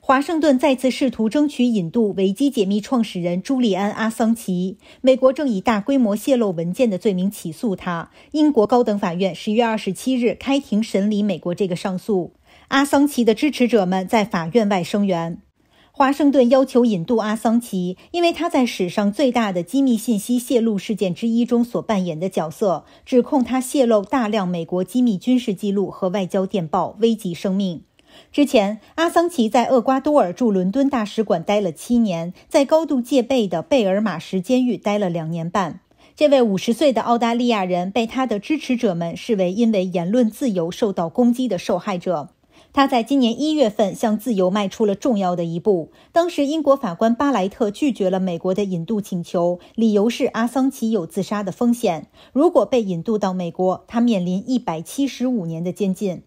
华盛顿再次试图争取引渡维基解密创始人朱利安·阿桑奇。美国正以大规模泄露文件的罪名起诉他。英国高等法院十月二十七日开庭审理美国这个上诉。阿桑奇的支持者们在法院外声援。华盛顿要求引渡阿桑奇，因为他在史上最大的机密信息泄露事件之一中所扮演的角色，指控他泄露大量美国机密军事记录和外交电报，危及生命。之前，阿桑奇在厄瓜多尔驻伦敦大使馆待了七年，在高度戒备的贝尔马什监狱待了两年半。这位五十岁的澳大利亚人被他的支持者们视为因为言论自由受到攻击的受害者。他在今年一月份向自由迈出了重要的一步，当时英国法官巴莱特拒绝了美国的引渡请求，理由是阿桑奇有自杀的风险。如果被引渡到美国，他面临一百七十五年的监禁。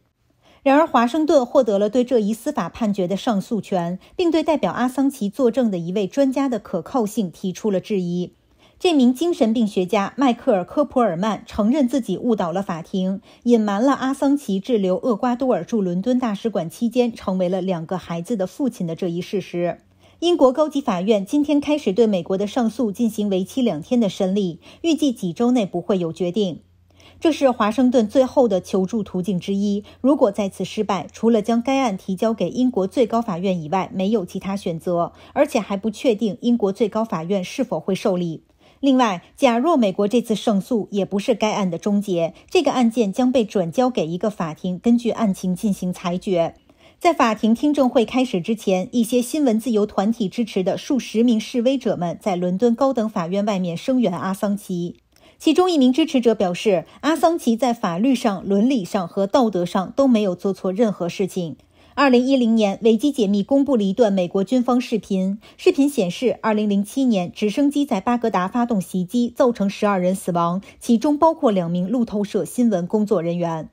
然而，华盛顿获得了对这一司法判决的上诉权，并对代表阿桑奇作证的一位专家的可靠性提出了质疑。这名精神病学家迈克尔·科普尔曼承认自己误导了法庭，隐瞒了阿桑奇滞留厄瓜多尔驻伦敦大使馆期间成为了两个孩子的父亲的这一事实。英国高级法院今天开始对美国的上诉进行为期两天的审理，预计几周内不会有决定。这是华盛顿最后的求助途径之一。如果再次失败，除了将该案提交给英国最高法院以外，没有其他选择，而且还不确定英国最高法院是否会受理。另外，假若美国这次胜诉，也不是该案的终结，这个案件将被转交给一个法庭，根据案情进行裁决。在法庭听证会开始之前，一些新闻自由团体支持的数十名示威者们在伦敦高等法院外面声援阿桑奇。其中一名支持者表示，阿桑奇在法律上、伦理上和道德上都没有做错任何事情。二零一零年，维基解密公布了一段美国军方视频，视频显示，二零零七年直升机在巴格达发动袭击，造成十二人死亡，其中包括两名路透社新闻工作人员。